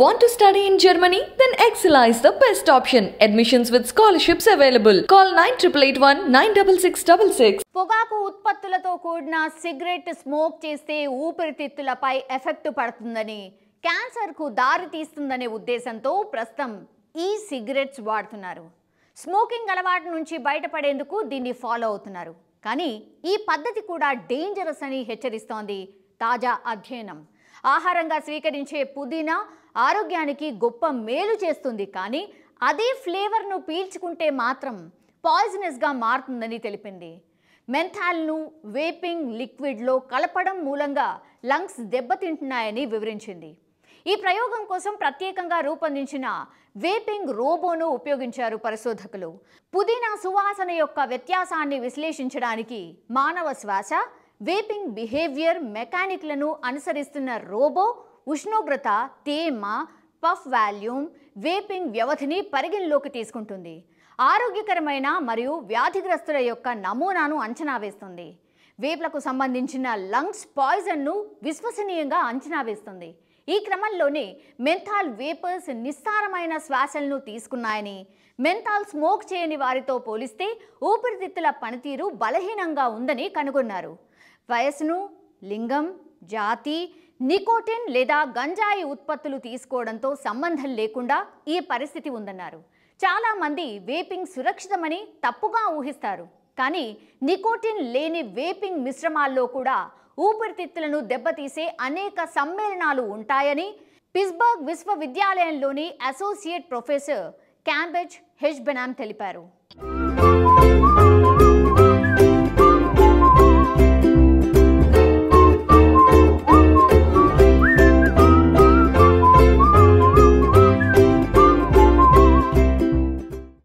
Want to study in Germany? Then Excella is the best option. Admissions with scholarships available. Call 9881 96666. పొగాకు ఉత్పత్తులతో కూడిన cigarette smoke చేస్తే ఊపిరితిత్తులపై effect పడుతుందని క్యాన్సర్కు దారి తీస్తుందనే ఉద్దేశంతో ప్రస్తుతం ఈ సిగరెట్స్ వాడుతున్నారు స్మోకింగ్ అలవాటు నుంచి బయటపడేందుకు దీన్ని ఫాలో అవుతున్నారు కానీ ఈ పద్ధతి కూడా డేంజరస్ అని హెచ్చరిస్తోంది తాజా అధ్యయనం ఆహారంగా స్వీకరించే పుదీనా ఆరోగ్యానికి గొప్ప మేలు చేస్తుంది కానీ అదే ఫ్లేవర్ను పీల్చుకుంటే మాత్రం పాయిజనస్గా మారుతుందని తెలిపింది మెంథాల్ను వేపింగ్ లిక్విడ్లో కలపడం మూలంగా లంగ్స్ దెబ్బతింటున్నాయని వివరించింది ఈ ప్రయోగం కోసం ప్రత్యేకంగా రూపొందించిన వేపింగ్ రోబోను ఉపయోగించారు పరిశోధకులు పుదీనా సువాసన యొక్క వ్యత్యాసాన్ని విశ్లేషించడానికి మానవ శ్వాస వేపింగ్ బిహేవియర్ మెకానిక్లను అనుసరిస్తున్న రోబో ఉష్ణోగ్రత తేమ పఫ్ వాల్యూమ్ వేపింగ్ వ్యవధిని పరిగణలోకి తీసుకుంటుంది ఆరోగ్యకరమైన మరియు వ్యాధిగ్రస్తుల యొక్క నమూనాను అంచనా వేస్తుంది వేపులకు సంబంధించిన లంగ్స్ పాయిజన్ను విశ్వసనీయంగా అంచనా వేస్తుంది ఈ క్రమంలోనే మెంథాల్ వేపర్స్ నిస్సారమైన శ్వాసలను తీసుకున్నాయని మెంథాల్ స్మోక్ చేయని వారితో పోలిస్తే ఊపిరితిత్తుల పనితీరు బలహీనంగా ఉందని కనుగొన్నారు వయస్సును లింగం జాతి నికోటిన్ లేదా గంజాయి ఉత్పత్తులు తీసుకోవడంతో సంబంధం లేకుండా ఈ పరిస్థితి ఉందన్నారు చాలామంది వేపింగ్ సురక్షితమని తప్పుగా ఊహిస్తారు కానీ నికోటిన్ లేని వేపింగ్ మిశ్రమాల్లో కూడా ఊపిరితిత్తులను దెబ్బతీసే అనేక సమ్మేళనాలు ఉంటాయని పిస్బర్గ్ విశ్వవిద్యాలయంలోని associate professor Kambez H Benam తెలిపారు